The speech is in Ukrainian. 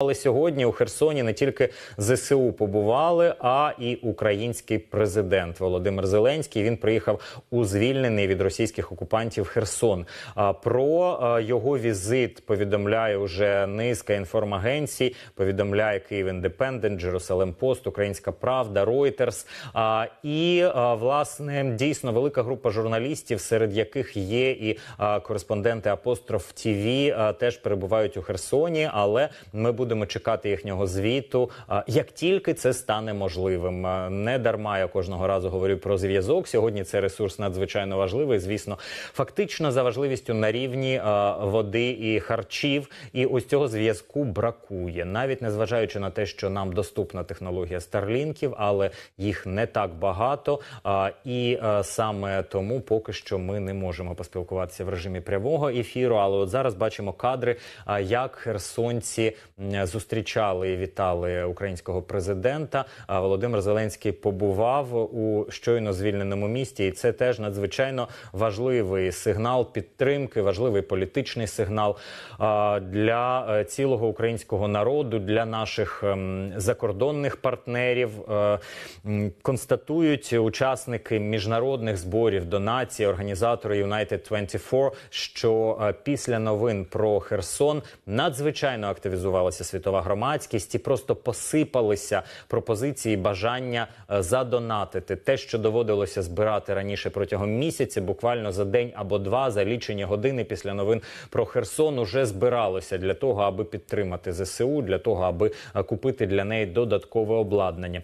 Але сьогодні у Херсоні не тільки зсу побували, а і український президент Володимир Зеленський. Він приїхав у звільнений від російських окупантів Херсон. про його візит повідомляє уже низка інформагенцій. Повідомляє Київ Індепендент, Джерусалем Пост, Українська Правда, Ройтерс і власне дійсно велика група журналістів, серед яких є і кореспонденти Апостроф Тіві, теж перебувають у Херсоні. Але ми будемо будемо чекати їхнього звіту, як тільки це стане можливим. Не дарма я кожного разу говорю про зв'язок. Сьогодні це ресурс надзвичайно важливий. Звісно, фактично за важливістю на рівні води і харчів. І ось цього зв'язку бракує, навіть незважаючи на те, що нам доступна технологія старлінків, але їх не так багато. І саме тому поки що ми не можемо поспілкуватися в режимі прямого ефіру. Але от зараз бачимо кадри, як херсонці зустрічали і вітали українського президента. А Володимир Зеленський побував у щойно звільненому місті, і це теж надзвичайно важливий сигнал підтримки, важливий політичний сигнал для е, цілого українського народу, для наших ем, закордонних партнерів. Е, констатують учасники міжнародних зборів донації, організатори United24, що е, після новин про Херсон надзвичайно активізувалася світова громадськість і просто посипалися пропозиції бажання е, задонатити те, що доводилося збирати раніше протягом місяця, буквально за день або два, за лічені години після новин про Херсон уже збиралося для того, аби підтримати ЗСУ, для того аби е, купити для неї додаткове обладнання.